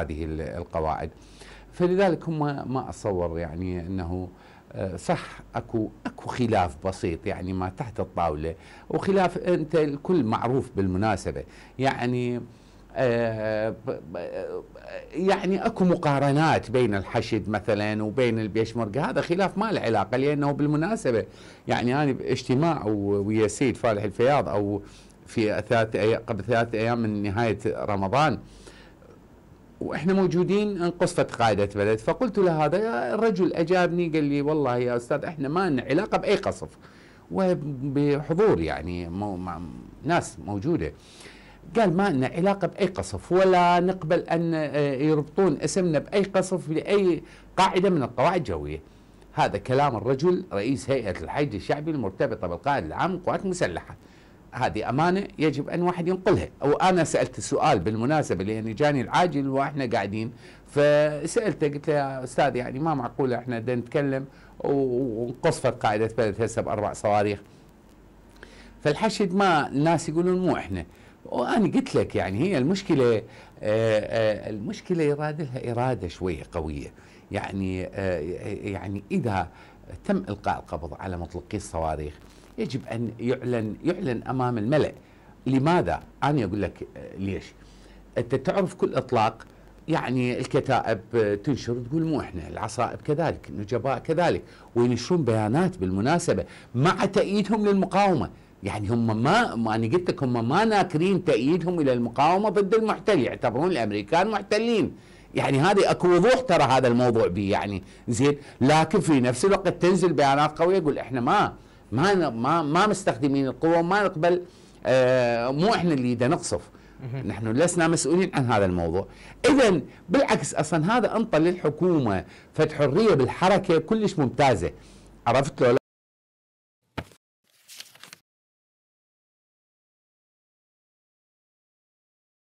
هذه القواعد فلذلك هم ما اتصور يعني انه آه، صح اكو اكو خلاف بسيط يعني ما تحت الطاوله وخلاف انت الكل معروف بالمناسبه يعني آه، آه، يعني اكو مقارنات بين الحشد مثلا وبين البيشمركه هذا خلاف ما له علاقه لانه بالمناسبه يعني انا باجتماع ويا سيد فالح الفياض او في ثلاث قبل ثلاث ايام من نهايه رمضان واحنا موجودين انقصفت قاعده بلد فقلت له هذا الرجل اجابني قال لي والله يا استاذ احنا ما لنا علاقه باي قصف وبحضور يعني مو مع ناس موجوده قال ما لنا علاقه باي قصف ولا نقبل ان آه، يربطون اسمنا باي قصف لاي قاعده من القواعد الجويه هذا كلام الرجل رئيس هيئه الحج الشعبي المرتبطه بالقائد العام للقوات المسلحه هذه امانه يجب ان واحد ينقلها او انا سالت السؤال بالمناسبه لان جاني العاجل واحنا قاعدين فسالته قلت له يا استاذ يعني ما معقوله احنا دا نتكلم وانقصفت قاعده بلد هسه باربع صواريخ فالحشد ما الناس يقولون مو احنا وانا قلت لك يعني هي المشكله آه، آه، المشكله يراد لها اراده شويه قويه يعني آه، يعني اذا تم القاء القبض على مطلقي الصواريخ يجب ان يعلن يعلن امام الملا لماذا انا اقول لك آه، ليش انت تعرف كل اطلاق يعني الكتائب آه، تنشر تقول مو احنا العصائب كذلك النجباء كذلك وينشرون بيانات بالمناسبه مع تأييدهم للمقاومه يعني هم ما, ما انا قلت لك هم ما ناكرين تأييدهم الى المقاومه ضد المحتل يعتبرون الامريكان محتلين يعني هذه اكو وضوح ترى هذا الموضوع بي يعني زين لكن في نفس الوقت تنزل بيانات قويه يقول احنا ما ما ما ما مستخدمين القوه وما نقبل آه مو احنا اللي نقصف نحن لسنا مسؤولين عن هذا الموضوع اذا بالعكس اصلا هذا انطى للحكومه فتح حريه بالحركه كلش ممتازه عرفت له